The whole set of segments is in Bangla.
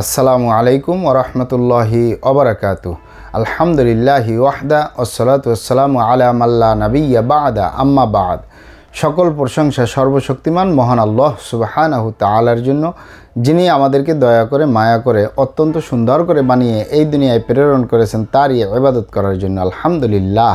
আসসালামু আলাইকুম ওরহমতুল্লাহি অবরাকাতু আলহামদুলিল্লাহি ওয়াহদা ওসলাত ওসালাম আলাম আল্লাহ নবিয়া বাদা আম্মা বাদ সকল প্রশংসা সর্বশক্তিমান মহান আল্লাহ সুবাহানাহু তালার জন্য যিনি আমাদেরকে দয়া করে মায়া করে অত্যন্ত সুন্দর করে বানিয়ে এই দুনিয়ায় প্রেরণ করেছেন তারই ইবাদত করার জন্য আলহামদুলিল্লাহ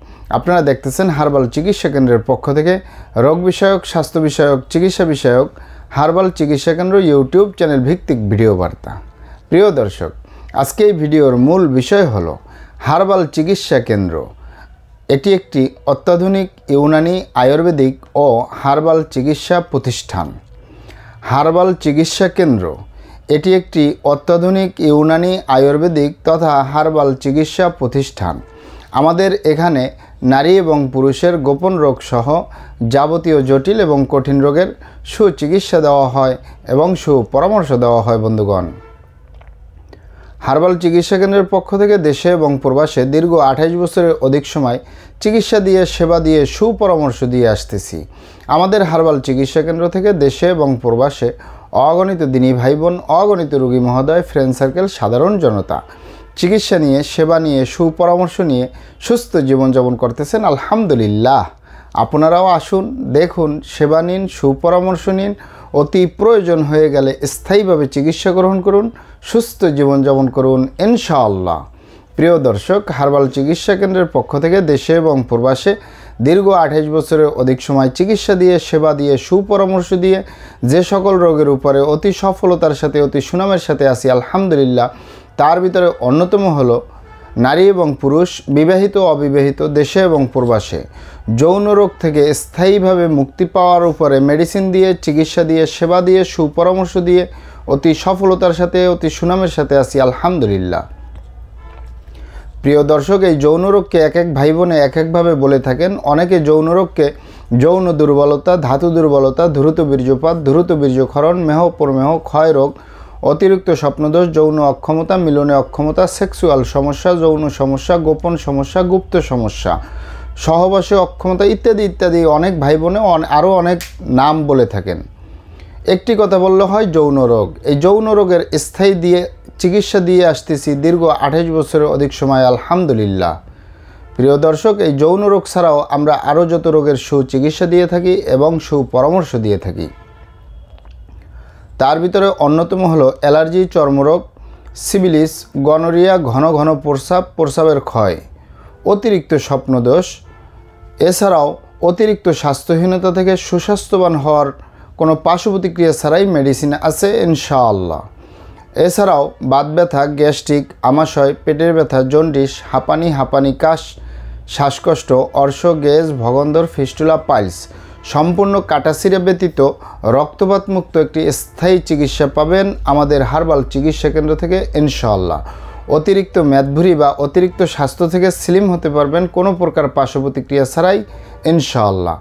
আপনারা দেখতেছেন হার্বাল চিকিৎসা কেন্দ্রের পক্ষ থেকে রোগ বিষয়ক স্বাস্থ্য বিষয়ক চিকিৎসা বিষয়ক হার্বাল চিকিৎসা কেন্দ্র ইউটিউব চ্যানেল ভিত্তিক ভিডিও বার্তা প্রিয় দর্শক আজকে এই ভিডিওর মূল বিষয় হল হারবাল চিকিৎসা কেন্দ্র এটি একটি অত্যাধুনিক ইউনানি আয়ুর্বেদিক ও হার্বাল চিকিৎসা প্রতিষ্ঠান হারবাল চিকিৎসা কেন্দ্র এটি একটি অত্যাধুনিক ইউনানি আয়ুর্বেদিক তথা হার্বাল চিকিৎসা প্রতিষ্ঠান আমাদের এখানে নারী এবং পুরুষের গোপন রোগসহ যাবতীয় জটিল এবং কঠিন রোগের সুচিকিৎসা দেওয়া হয় এবং সুপরামর্শ দেওয়া হয় বন্ধুগণ হার্বাল চিকিৎসা কেন্দ্রের পক্ষ থেকে দেশে এবং প্রবাসে দীর্ঘ আঠাইশ বছরের অধিক সময় চিকিৎসা দিয়ে সেবা দিয়ে সুপরামর্শ দিয়ে আসতেছি আমাদের হার্বাল চিকিৎসা কেন্দ্র থেকে দেশে এবং প্রবাসে অগণিত দিনী ভাই বোন অগণিত রুগী মহোদয় ফ্রেন্ড সার্কেল সাধারণ জনতা চিকিৎসা নিয়ে সেবা নিয়ে সুপরামর্শ নিয়ে সুস্থ জীবনযাপন করতেছেন আলহামদুলিল্লাহ আপনারাও আসুন দেখুন সেবা নিন সুপরামর্শ নিন অতি প্রয়োজন হয়ে গেলে স্থায়ীভাবে চিকিৎসা গ্রহণ করুন সুস্থ জীবনযাপন করুন ইনশাআল্লাহ প্রিয় দর্শক হার্বাল চিকিৎসা কেন্দ্রের পক্ষ থেকে দেশে এবং প্রবাসে দীর্ঘ আঠাশ বছরের অধিক সময় চিকিৎসা দিয়ে সেবা দিয়ে সুপরামর্শ দিয়ে যে সকল রোগের উপরে অতি সফলতার সাথে অতি সুনামের সাথে আসি আলহামদুলিল্লাহ তার ভিতরে অন্যতম হল নারী এবং পুরুষ বিবাহিত অবিবাহিত দেশে এবং প্রবাসে যৌন রোগ থেকে স্থায়ীভাবে মুক্তি পাওয়ার উপরে মেডিসিন দিয়ে চিকিৎসা দিয়ে সেবা দিয়ে সুপরামর্শ দিয়ে অতি সফলতার সাথে অতি সুনামের সাথে আসি আলহামদুলিল্লাহ প্রিয় দর্শক এই যৌন রোগকে এক এক ভাই বোনে এক একভাবে বলে থাকেন অনেকে যৌন রোগকে যৌন দুর্বলতা ধাতু দুর্বলতা দ্রুত বীর্যপাত দ্রুত বীর্যক্ষরণ মেহ প্রমেহ ক্ষয় রোগ অতিরিক্ত স্বপ্নদোষ যৌন অক্ষমতা মিলনে অক্ষমতা সেক্সুয়াল সমস্যা যৌন সমস্যা গোপন সমস্যা গুপ্ত সমস্যা সহবাসে অক্ষমতা ইত্যাদি ইত্যাদি অনেক ভাই বোনে আরও অনেক নাম বলে থাকেন একটি কথা বললে হয় যৌন রোগ এই যৌন রোগের স্থায়ী দিয়ে চিকিৎসা দিয়ে আসতেছি দীর্ঘ আঠাশ বছরের অধিক সময় আলহামদুলিল্লাহ প্রিয় দর্শক এই যৌন রোগ ছাড়াও আমরা আরও যত রোগের সুচিকিৎসা দিয়ে থাকি এবং সুপরামর্শ দিয়ে থাকি তার ভিতরে অন্যতম হলো অ্যালার্জি চর্মরোগ সিবিলিস গনোরিয়া ঘন ঘন প্রস্রাব প্রস্রাবের ক্ষয় অতিরিক্ত স্বপ্নদোষ এছাড়াও অতিরিক্ত স্বাস্থ্যহীনতা থেকে সুস্বাস্থ্যবান হওয়ার কোনো পার্শ্বপ্রতিক্রিয়া ছাড়াই মেডিসিন আছে ইনশাআল্লাহ এছাড়াও বাত ব্যথা গ্যাস্ট্রিক আমাশয় পেটের ব্যথা জন্ডিস হাঁপানি হাঁপানি কাশ শ্বাসকষ্ট অর্শ গ্যাস ভগন্দর ফিস্টুলা পাইলস সম্পূর্ণ কাটাসিরা ব্যতীত রক্তপাতমুক্ত একটি স্থায়ী চিকিৎসা পাবেন আমাদের হারবাল চিকিৎসা কেন্দ্র থেকে ইনশাআল্লাহ অতিরিক্ত মেদভুরি বা অতিরিক্ত স্বাস্থ্য থেকে স্লিম হতে পারবেন কোনো প্রকার পার্শ্ব প্রতিক্রিয়া ছাড়াই ইনশাআল্লাহ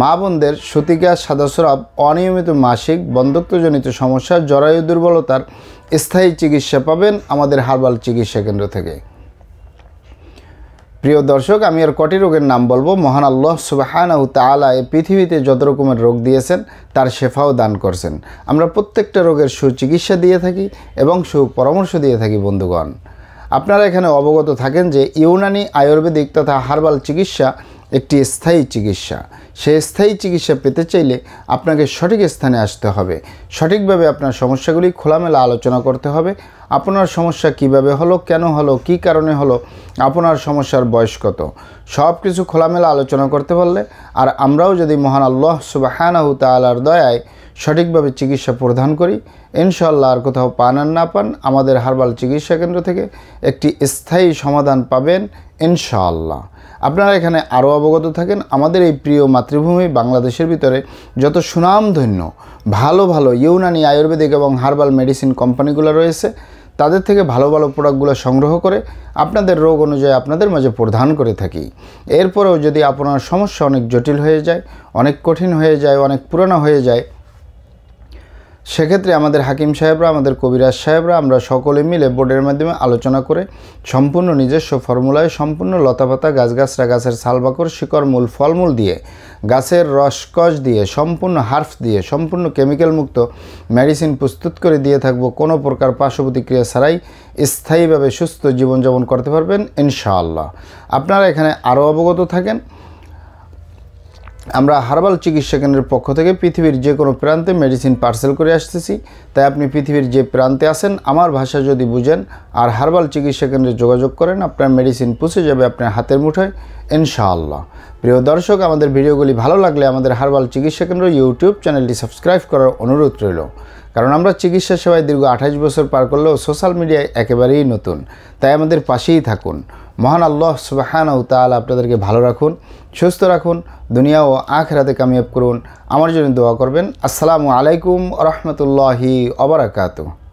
মা বোনদের সতিকা সাদাসরাব অনিয়মিত মাসিক বন্ধত্বজনিত সমস্যা জরায়ু দুর্বলতার স্থায়ী চিকিৎসা পাবেন আমাদের হারবাল চিকিৎসা কেন্দ্র থেকে প্রিয় দর্শক আমি আর কটি রোগের নাম বলবো মহান আল্লাহ সুবাহানাহু তালা এই পৃথিবীতে যত রকমের রোগ দিয়েছেন তার শেফাও দান করছেন আমরা প্রত্যেকটা রোগের সুচিকিৎসা দিয়ে থাকি এবং সুপরামর্শ দিয়ে থাকি বন্ধুগণ আপনারা এখানে অবগত থাকেন যে ইউনানি আয়ুর্বেদিক তথা হার্বাল চিকিৎসা একটি স্থায়ী চিকিৎসা সে স্থায়ী চিকিৎসা পেতে চাইলে আপনাকে সঠিক স্থানে আসতে হবে সঠিকভাবে আপনার সমস্যাগুলি খোলামেলা আলোচনা করতে হবে আপনার সমস্যা কিভাবে হলো কেন হলো কি কারণে হলো আপনার সমস্যার বয়স কত সব কিছু খোলামেলা আলোচনা করতে পারলে আর আমরাও যদি মহান আল্লাহ সুবাহানাহু তালার দয়ায় সঠিকভাবে চিকিৎসা প্রদান করি ইনশাল্লাহ আর কোথাও পান আর না পান আমাদের হারবাল চিকিৎসা কেন্দ্র থেকে একটি স্থায়ী সমাধান পাবেন ইনশাআল্লাহ আপনারা এখানে আরও অবগত থাকেন আমাদের এই প্রিয় মাতৃভূমি বাংলাদেশের ভিতরে যত সুনামধন্য ভালো ভালো ইউনানি আয়ুর্বেদিক এবং হার্বাল মেডিসিন কোম্পানিগুলো রয়েছে তাদের থেকে ভালো ভালো প্রোডাক্টগুলো সংগ্রহ করে আপনাদের রোগ অনুযায়ী আপনাদের মাঝে প্রদান করে থাকি এরপরেও যদি আপনার সমস্যা অনেক জটিল হয়ে যায় অনেক কঠিন হয়ে যায় অনেক পুরনো হয়ে যায় সেক্ষেত্রে আমাদের হাকিম সাহেবরা আমাদের কবিরাজ সাহেবরা আমরা সকলে মিলে বোর্ডের মাধ্যমে আলোচনা করে সম্পূর্ণ নিজস্ব ফর্মুলায় সম্পূর্ণ লতাপাতা গাছগাছরা গাছের সালবাকর শিকড় মূল ফলমূল দিয়ে গাছের রসকস দিয়ে সম্পূর্ণ হার্ফ দিয়ে সম্পূর্ণ কেমিক্যাল মুক্ত মেডিসিন প্রস্তুত করে দিয়ে থাকব কোনো প্রকার পার্শ্ব প্রতিক্রিয়া ছাড়াই স্থায়ীভাবে সুস্থ জীবনযাপন করতে পারবেন ইনশাআল্লাহ আপনারা এখানে আরও অবগত থাকেন আমরা হার্বাল চিকিৎসা কেন্দ্রের পক্ষ থেকে পৃথিবীর যে কোনো প্রান্তে মেডিসিন পার্সেল করে আসতেছি তাই আপনি পৃথিবীর যে প্রান্তে আসেন আমার ভাষা যদি বুঝেন আর হার্বাল চিকিৎসা কেন্দ্রে যোগাযোগ করেন আপনার মেডিসিন পুষে যাবে আপনার হাতের মুঠোয় ইনশাআল্লাহ প্রিয় দর্শক আমাদের ভিডিওগুলি ভালো লাগলে আমাদের হার্বাল চিকিৎসা কেন্দ্র ইউটিউব চ্যানেলটি সাবস্ক্রাইব করার অনুরোধ রইল কারণ আমরা চিকিৎসা সেবায় দীর্ঘ আঠাশ বছর পার করলেও সোশ্যাল মিডিয়া একেবারেই নতুন তাই আমাদের পাশেই থাকুন মহান আল্লাহ সুবাহান ও তাল আপনাদেরকে ভালো রাখুন সুস্থ রাখুন দুনিয়া ও রাতে কামিয়াব করুন আমার জন্য দোয়া করবেন আসসালামু আলাইকুম রহমতুল্লাহি অবরাকাতু